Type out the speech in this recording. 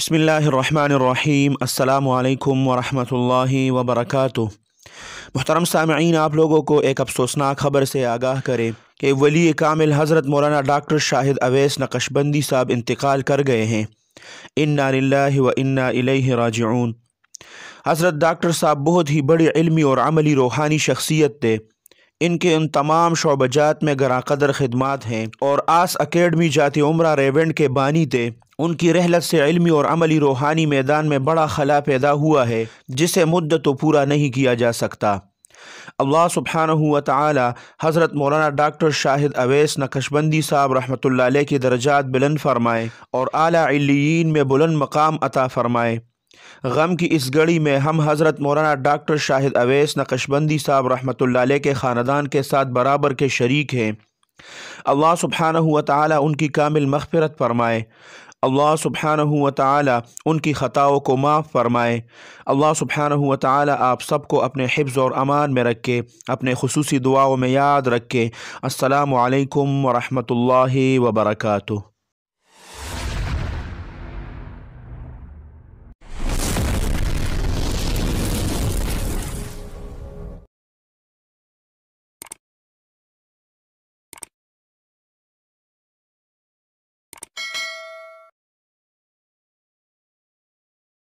بسم اللہ الرحمن الرحیم السلام علیکم ورحمۃ اللہ وبرکاتہ محترم سامعین آپ لوگوں کو ایک افسوسناک خبر سے آگاہ کریں کہ ولی کامل حضرت مولانا ڈاکٹر شاہد اویس نقشبندی صاحب انتقال کر گئے ہیں للہ و انا الیہ راجعون حضرت ڈاکٹر صاحب بہت ہی بڑی علمی اور عملی روحانی شخصیت تھے ان کے ان تمام شعبہ جات میں گراں قدر خدمات ہیں اور آس اکیڈمی جاتی عمرہ ریونڈ کے بانی تھے ان کی رحلت سے علمی اور عملی روحانی میدان میں بڑا خلا پیدا ہوا ہے جسے مدت تو پورا نہیں کیا جا سکتا اللہ سبحانہ وتعالی حضرت مولانا ڈاکٹر شاہد اویس نکشبندی صاحب رحمۃ اللہ علیہ کے درجات بلند فرمائے اور اعلیٰ میں بلند مقام عطا فرمائے غم کی اس گڑی میں ہم حضرت مولانا ڈاکٹر شاہد اویس نقشبندی صاحب رحمۃ اللہ علیہ کے خاندان کے ساتھ برابر کے شریک ہیں اللہ سبحانہ تعالی ان کی کامل مغفرت فرمائے اللہ سبحانہ تعالی ان کی خطاؤں کو معاف فرمائے اللہ سبحانہ تعالی آپ سب کو اپنے حفظ اور امان میں رکھے اپنے خصوصی دعاؤں میں یاد رکھے السلام علیکم ورحمۃ اللہ وبرکاتہ